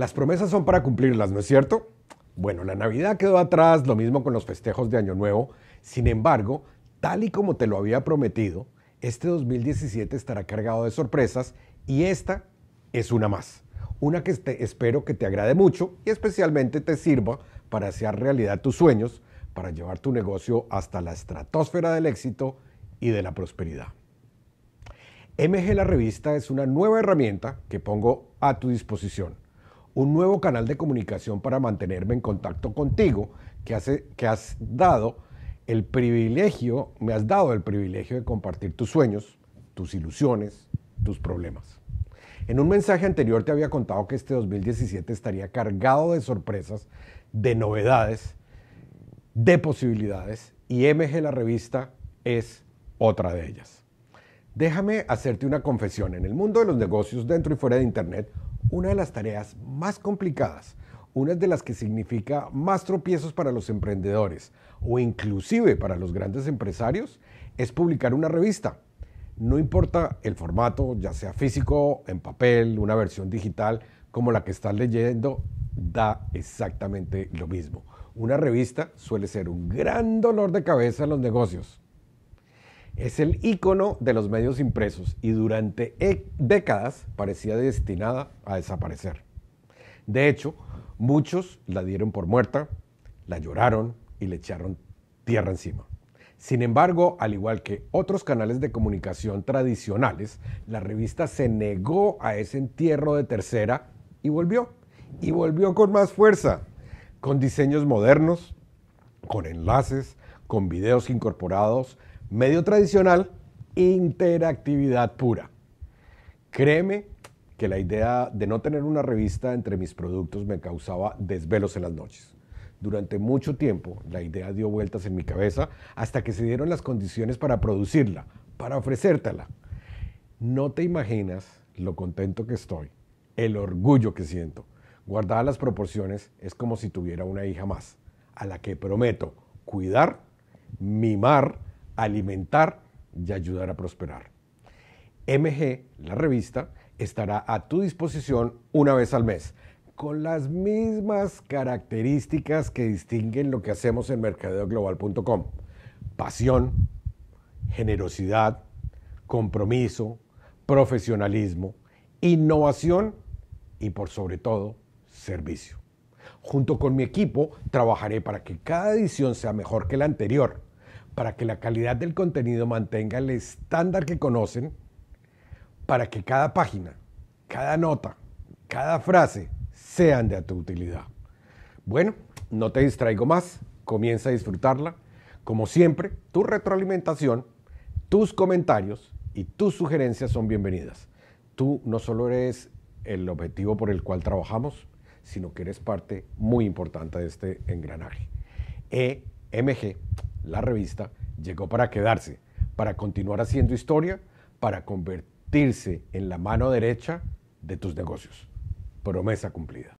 Las promesas son para cumplirlas, ¿no es cierto? Bueno, la Navidad quedó atrás, lo mismo con los festejos de Año Nuevo. Sin embargo, tal y como te lo había prometido, este 2017 estará cargado de sorpresas y esta es una más. Una que espero que te agrade mucho y especialmente te sirva para hacer realidad tus sueños, para llevar tu negocio hasta la estratosfera del éxito y de la prosperidad. MG La Revista es una nueva herramienta que pongo a tu disposición un nuevo canal de comunicación para mantenerme en contacto contigo, que, hace, que has dado el privilegio, me has dado el privilegio de compartir tus sueños, tus ilusiones, tus problemas. En un mensaje anterior te había contado que este 2017 estaría cargado de sorpresas, de novedades, de posibilidades y MG la revista es otra de ellas. Déjame hacerte una confesión. En el mundo de los negocios dentro y fuera de Internet una de las tareas más complicadas, una de las que significa más tropiezos para los emprendedores o inclusive para los grandes empresarios, es publicar una revista. No importa el formato, ya sea físico, en papel, una versión digital, como la que estás leyendo, da exactamente lo mismo. Una revista suele ser un gran dolor de cabeza en los negocios. Es el ícono de los medios impresos y durante e, décadas parecía destinada a desaparecer. De hecho, muchos la dieron por muerta, la lloraron y le echaron tierra encima. Sin embargo, al igual que otros canales de comunicación tradicionales, la revista se negó a ese entierro de tercera y volvió. Y volvió con más fuerza, con diseños modernos, con enlaces, con videos incorporados, medio tradicional, interactividad pura. Créeme que la idea de no tener una revista entre mis productos me causaba desvelos en las noches. Durante mucho tiempo la idea dio vueltas en mi cabeza hasta que se dieron las condiciones para producirla, para ofrecértela. No te imaginas lo contento que estoy, el orgullo que siento. Guardadas las proporciones, es como si tuviera una hija más, a la que prometo cuidar, mimar, alimentar y ayudar a prosperar. MG, la revista, estará a tu disposición una vez al mes, con las mismas características que distinguen lo que hacemos en mercadeoglobal.com. Pasión, generosidad, compromiso, profesionalismo, innovación y por sobre todo, servicio. Junto con mi equipo trabajaré para que cada edición sea mejor que la anterior para que la calidad del contenido mantenga el estándar que conocen, para que cada página, cada nota, cada frase sean de tu utilidad. Bueno, no te distraigo más, comienza a disfrutarla. Como siempre, tu retroalimentación, tus comentarios y tus sugerencias son bienvenidas. Tú no solo eres el objetivo por el cual trabajamos, sino que eres parte muy importante de este engranaje. EMG la revista, llegó para quedarse, para continuar haciendo historia, para convertirse en la mano derecha de tus negocios. Promesa cumplida.